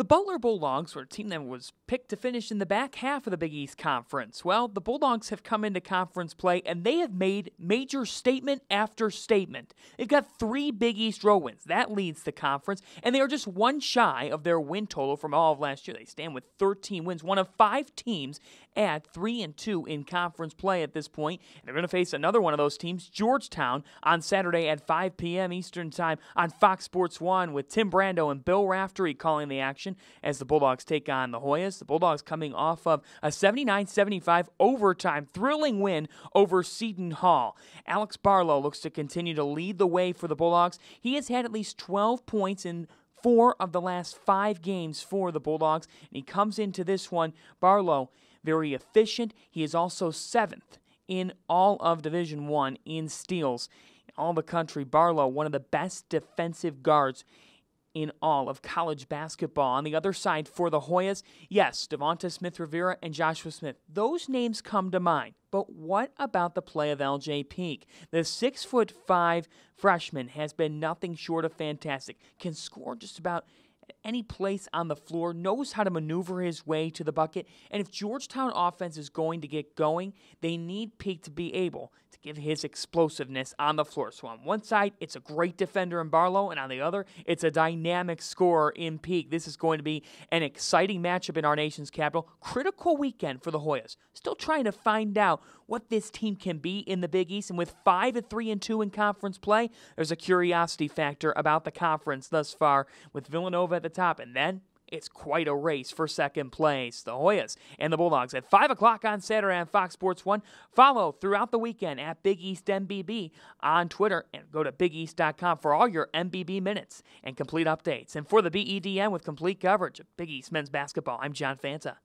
The Butler Bulldogs were a team that was picked to finish in the back half of the Big East Conference. Well, the Bulldogs have come into conference play and they have made major statement after statement. They've got three Big East row wins. That leads the conference, and they are just one shy of their win total from all of last year. They stand with 13 wins, one of five teams at 3 and 2 in conference play at this point. And they're going to face another one of those teams, Georgetown, on Saturday at 5 p.m. Eastern Time on Fox Sports 1 with Tim Brando and Bill Raftery calling the action action as the Bulldogs take on the Hoyas. The Bulldogs coming off of a 79 75 overtime thrilling win over Seton Hall. Alex Barlow looks to continue to lead the way for the Bulldogs. He has had at least 12 points in four of the last five games for the Bulldogs, and he comes into this one. Barlow, very efficient. He is also seventh in all of Division One in steals. In all the country, Barlow, one of the best defensive guards in all of college basketball. On the other side for the Hoyas, yes, Devonta Smith Rivera and Joshua Smith. Those names come to mind. But what about the play of LJ Peak? The six foot five freshman has been nothing short of fantastic, can score just about any place on the floor, knows how to maneuver his way to the bucket. And if Georgetown offense is going to get going, they need Peak to be able to give his explosiveness on the floor. So on one side, it's a great defender in Barlow, and on the other, it's a dynamic scorer in Peak. This is going to be an exciting matchup in our nation's capital. Critical weekend for the Hoyas. Still trying to find out what this team can be in the Big East, and with five and three and two in conference play, there's a curiosity factor about the conference thus far with Villanova at the top, and then it's quite a race for second place. The Hoyas and the Bulldogs at 5 o'clock on Saturday on Fox Sports 1. Follow throughout the weekend at Big East MBB on Twitter and go to BigEast.com for all your MBB minutes and complete updates. And for the BEDN with complete coverage of Big East men's basketball, I'm John Fanta.